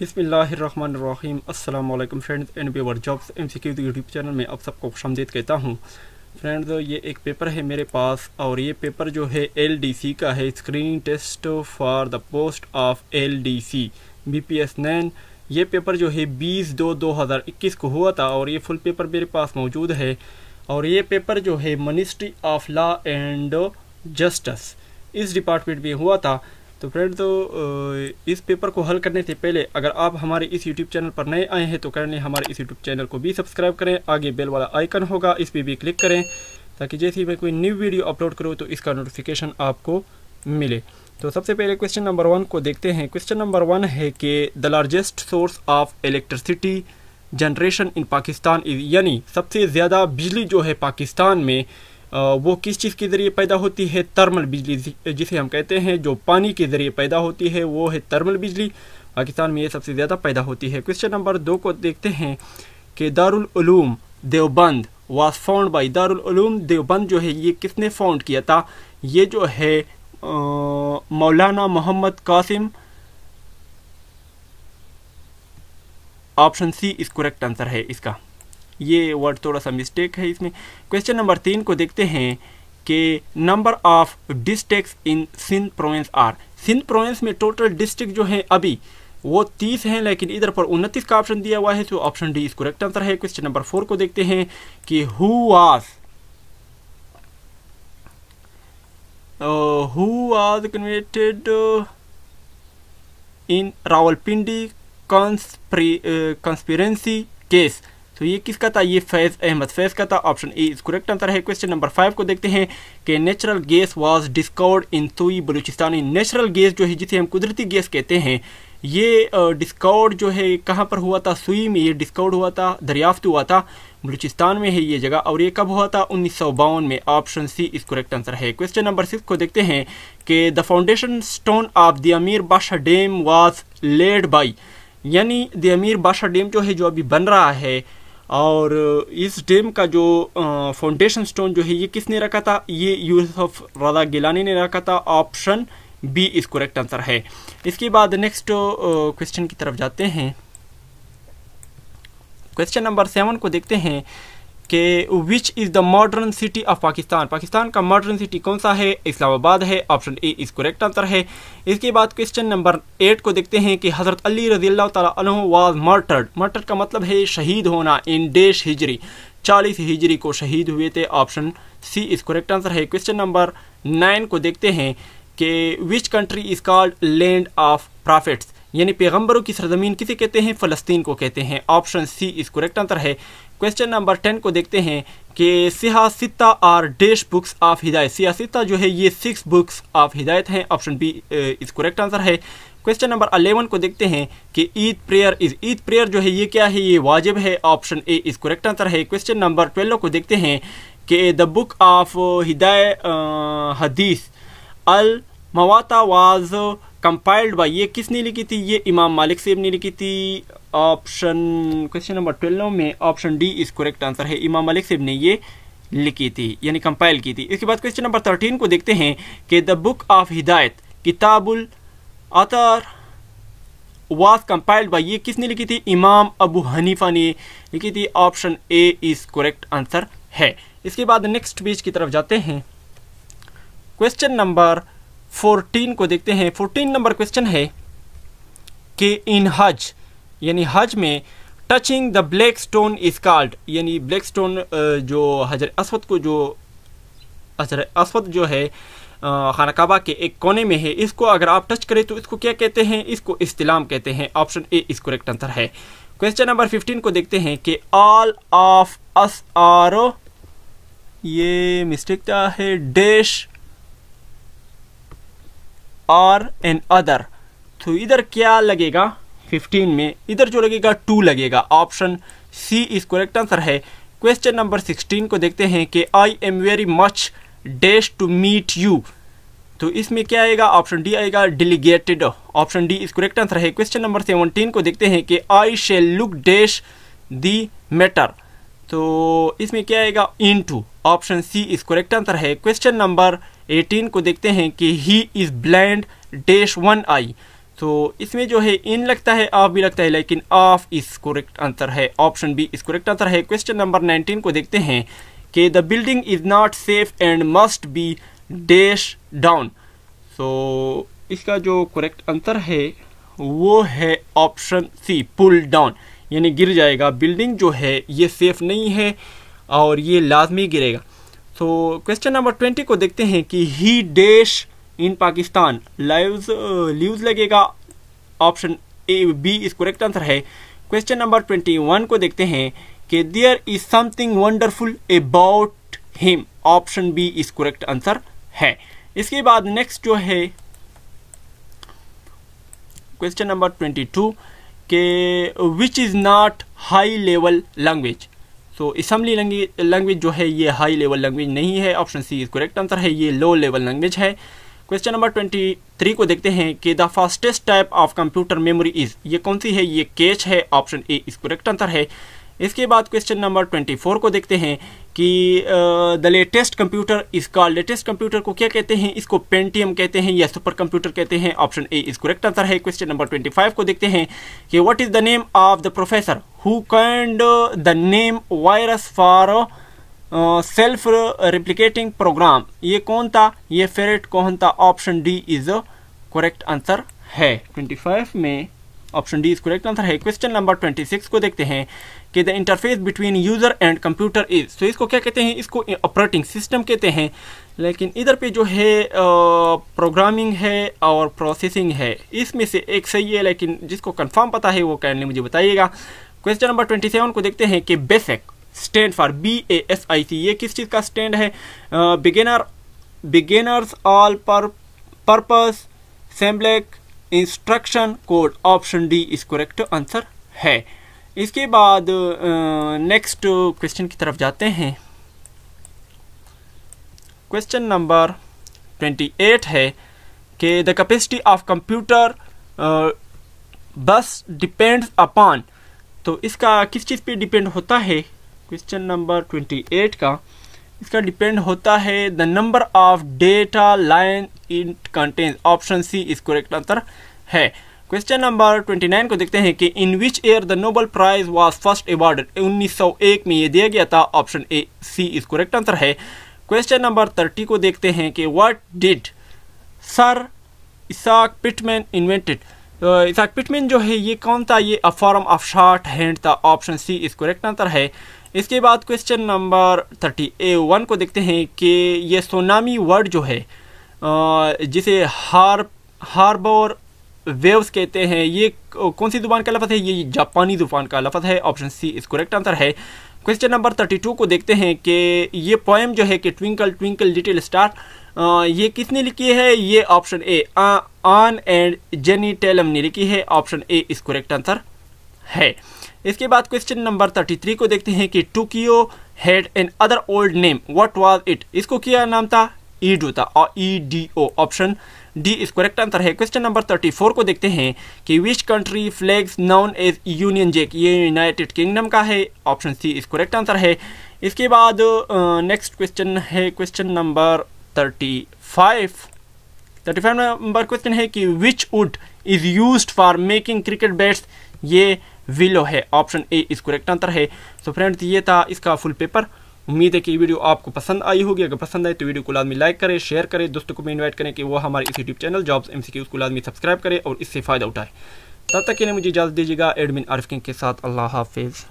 बिसमीम अल्लाम friends and viewer jobs M C Qs YouTube channel में आप सबको खुश आमदीद कहता हूँ फ्रेंड्स ये एक पेपर है मेरे पास और ये पेपर जो है एल डी सी का है screen test for the post of L D C B P S nine ये पेपर जो है बीस दो दो हज़ार इक्कीस को हुआ था और ये फुल पेपर मेरे पास मौजूद है और ये पेपर जो है ministry of law and justice इस डिपार्टमेंट में हुआ था तो फ्रेंड तो इस पेपर को हल करने से पहले अगर आप हमारे इस यूट्यूब चैनल पर नए आए हैं तो करने हमारे इस यूट्यूब चैनल को भी सब्सक्राइब करें आगे बेल वाला आइकन होगा इस पर भी क्लिक करें ताकि जैसे ही मैं कोई न्यू वीडियो अपलोड करूँ तो इसका नोटिफिकेशन आपको मिले तो सबसे पहले क्वेश्चन नंबर वन को देखते हैं क्वेश्चन नंबर वन है कि the largest source of electricity generation in Pakistan is यानी सबसे ज़्यादा बिजली जो है पाकिस्तान में वो किस चीज़ के ज़रिए पैदा होती है थर्मल बिजली जिसे हम कहते हैं जो पानी के ज़रिए पैदा होती है वो है थर्मल बिजली पाकिस्तान में ये सबसे ज़्यादा पैदा होती है क्वेश्चन नंबर दो को देखते हैं कि Darul Uloom Deoband was founded by Darul Uloom Deoband जो है ये किसने फाउंड किया था ये जो है मौलाना Mohammad Qasim option C is correct answer है इसका ये वर्ड थोड़ा सा मिस्टेक है इसमें क्वेश्चन नंबर तीन को देखते हैं कि number of districts in Sindh province are Sindh province में टोटल डिस्ट्रिक्ट जो है अभी वो तीस हैं लेकिन इधर पर उनतीस का ऑप्शन दिया हुआ है तो ऑप्शन डी इसको करेक्ट आंसर है क्वेश्चन नंबर फोर को देखते हैं कि who was who was convicted in Rawalpindi conspiracy case तो ये किसका था ये फैज अहमद फैज का था option A is correct answer है क्वेश्चन नंबर फाइव को देखते हैं कि natural gas was discovered in Sui बलूचिस्तानी नेचुरल गैस जो है जिसे हम कुदरती गैस कहते हैं ये डिस्कवर्ड जो है कहाँ पर हुआ था सुई में ये डिस्कवर्ड हुआ था दरियाफ्त हुआ था बलूचिस्तान में है ये जगह और ये कब हुआ था उन्नीस में option C is correct answer है क्वेश्चन नंबर सिक्स को देखते हैं कि the foundation stone of the Amir Badshah dam was laid by यानी द अमीर बादशाह डैम जो है जो अभी बन रहा है और इस डैम का जो फाउंडेशन स्टोन जो है ये किसने रखा था ये यूसुफ रजा गिलानी ने रखा था option B is correct answer है इसके बाद नेक्स्ट क्वेश्चन की तरफ जाते हैं क्वेश्चन नंबर सेवन को देखते हैं कि which is the modern city of Pakistan Pakistan का मॉडर्न सिटी कौन सा है इस्लामाबाद है option A is correct answer है इसके बाद क्वेश्चन नंबर एट को देखते हैं कि हज़रत अली रजी अल्लाह तह वाज मर्टर्ड मर्टर्ड का मतलब है शहीद होना इन डेश हिजरी चालीस हिजरी को शहीद हुए थे option C is correct answer है क्वेश्चन नंबर नाइन को देखते हैं कि which country is called land of prophets यानी पैगम्बरों की सरजमीन किसे कहते हैं फ़लस्तीन को कहते हैं option C is correct answer है क्वेश्चन नंबर टेन को देखते हैं कि सियासिता are dash books of Hidayat सियासिता जो है ये सिक्स बुक्स ऑफ हिदायत हैं option B is correct answer है क्वेश्चन नंबर अलेवन को देखते हैं कि Eid prayer is Eid prayer जो है ये क्या है ये वाजिब है option A is correct answer है क्वेश्चन नंबर ट्वेल्व को देखते हैं कि the book of Hidaya hadith Al Muwatta was compiled by ये किसने लिखी थी ये इमाम मालिक सेब ने लिखी थी ऑप्शन क्वेश्चन नंबर ट्वेल्व में option D is correct answer है इमाम मालिक सेब ने ये लिखी थी यानी कंपाइल की थी इसके बाद क्वेश्चन नंबर थर्टीन को देखते हैं कि the book of Hidayat Kitabul Athar was compiled by ये किसने लिखी थी इमाम अबू हनीफा ने लिखी थी option A is correct answer है इसके बाद नेक्स्ट पेज की तरफ जाते हैं क्वेश्चन नंबर फोर्टीन को देखते हैं फोर्टीन नंबर क्वेश्चन है कि इन हज यानी हज में touching the black stone is called यानी ब्लैक स्टोन जो हजर असवद को जो हजर असवद जो है खाना काबा के एक कोने में है इसको अगर आप टच करें तो इसको क्या कहते हैं इसको इस्तेलाम कहते हैं option A is correct answer है क्वेश्चन नंबर फिफ्टीन को देखते हैं कि ऑल ऑफ अस आर ये मिस्टेक क्या है डैश आर एंड अदर तो इधर क्या लगेगा 15 में इधर जो लगेगा टू लगेगा option C is correct answer है क्वेश्चन नंबर 16 को देखते हैं कि I am very much dash to meet you तो इसमें क्या आएगा ऑप्शन डी आएगा delegated option D is correct answer है क्वेश्चन नंबर 17 को देखते हैं कि I shall look dash the matter तो इसमें क्या आएगा into option C is correct answer है क्वेश्चन नंबर एटीन को देखते हैं कि he is blind dash one eye तो इसमें जो है इन लगता है ऑफ भी लगता है लेकिन ऑफ इस करेक्ट आंसर है option B is correct answer है क्वेश्चन नंबर नाइनटीन को देखते हैं कि the building is not safe and must be dash down so इसका जो करेक्ट आंसर है वो है ऑप्शन सी पुल डाउन यानी गिर जाएगा बिल्डिंग जो है ये सेफ नहीं है और ये लाजमी गिरेगा तो क्वेश्चन नंबर ट्वेंटी को देखते हैं कि he dash in Pakistan lives leaves लगेगा option A B is correct answer है क्वेश्चन नंबर ट्वेंटी वन को देखते हैं कि there is something wonderful about him option B is correct answer है इसके बाद नेक्स्ट जो है क्वेश्चन नंबर ट्वेंटी टू के which is not high level language तो इसम्बली लैंग्वेज जो है ये हाई लेवल लैंग्वेज नहीं है option C is correct answer है ये लो लेवल लैंग्वेज है क्वेश्चन नंबर ट्वेंटी थ्री को देखते हैं कि the fastest type of computer memory is ये कौन सी है ये कैच है option A is correct answer है इसके बाद क्वेश्चन नंबर ट्वेंटी फोर को देखते हैं कि द लेटेस्ट कंप्यूटर इसका लेटेस्ट कंप्यूटर को क्या कहते हैं इसको पेंटियम कहते हैं या सुपर कंप्यूटर कहते हैं option A is correct answer है क्वेश्चन नंबर ट्वेंटी फाइव को देखते हैं कि what is the name of the professor who coined the name virus for self replicating program ये कौन था ये फेरेट कौन था option D is correct answer है ट्वेंटी में option D is correct answer है क्वेश्चन नंबर 26 को देखते हैं कि the interface between user and computer is तो इसको क्या कहते हैं इसको ऑपरेटिंग सिस्टम कहते हैं लेकिन इधर पे जो है प्रोग्रामिंग है और प्रोसेसिंग है इसमें से एक सही है लेकिन जिसको कन्फर्म पता है वो कैंडली मुझे बताइएगा क्वेश्चन नंबर सेवन को देखते हैं कि basic stand for B A S I C ये किस चीज़ का स्टैंड है beginner beginners all per purpose symbolic instruction code option D is correct answer है इसके बाद नेक्स्ट क्वेश्चन की तरफ जाते हैं क्वेश्चन नंबर 28 है कि the capacity of computer bus depends upon तो इसका किस चीज़ पे डिपेंड होता है क्वेश्चन नंबर 28 का इसका डिपेंड होता है the number of data line in contains option C is correct answer है क्वेश्चन नंबर 29 को देखते हैं कि in which year the Nobel prize was first awarded 1901 में ये दिया गया था option A C is correct answer है क्वेश्चन नंबर 30 को देखते हैं कि what did sir Isaac Pitman invented Isaac Pitman जो है ये कौन था ये a form of shorthand था option C is correct answer है इसके बाद question number thirty A one को देखते हैं कि ये सोनामी वर्ड जो है जिसे हार हारबोर वेव्स कहते हैं ये कौन सी जुबान का लफ्ज़ है ये जापानी जुबान का लफ्ज़ है option C is correct answer है क्वेश्चन नंबर थर्टी टू को देखते हैं कि ये पोएम जो है कि ट्विंकल ट्विंकल लिटिल स्टार ये किसने लिखी है ये ऑप्शन ए आन एंड जेनी टेलम ने लिखी है option A is correct answer है इसके बाद क्वेश्चन नंबर थर्टी थ्री को देखते हैं कि Tokyo had another old name what was it इसको क्या नाम था ईडो था और E D O option D is correct answer है क्वेश्चन नंबर थर्टी फोर को देखते हैं कि which country flags known as Union Jack ये यूनाइटेड किंगडम का है option C is correct answer है इसके बाद नेक्स्ट क्वेश्चन है question number thirty five thirty five number question है कि which wood is use for making cricket bats ये विलो है option A is correct answer है सो फ्रेंड्स ये था इसका फुल पेपर उम्मीद है कि वीडियो आपको पसंद आई होगी अगर पसंद आए तो वीडियो को लादमी लाइक करें शेयर करें दोस्तों को भी इन्वाइट करें कि वो हमारे इस YouTube channel jobs M C उसको लादमी सब्सक्राइब करें और इससे फ़ायदा उठाए तब तक इन्हें मुझे इजाज़त दीजिएगा एडमिन आरफिंग के साथ अल्लाह हाफिज़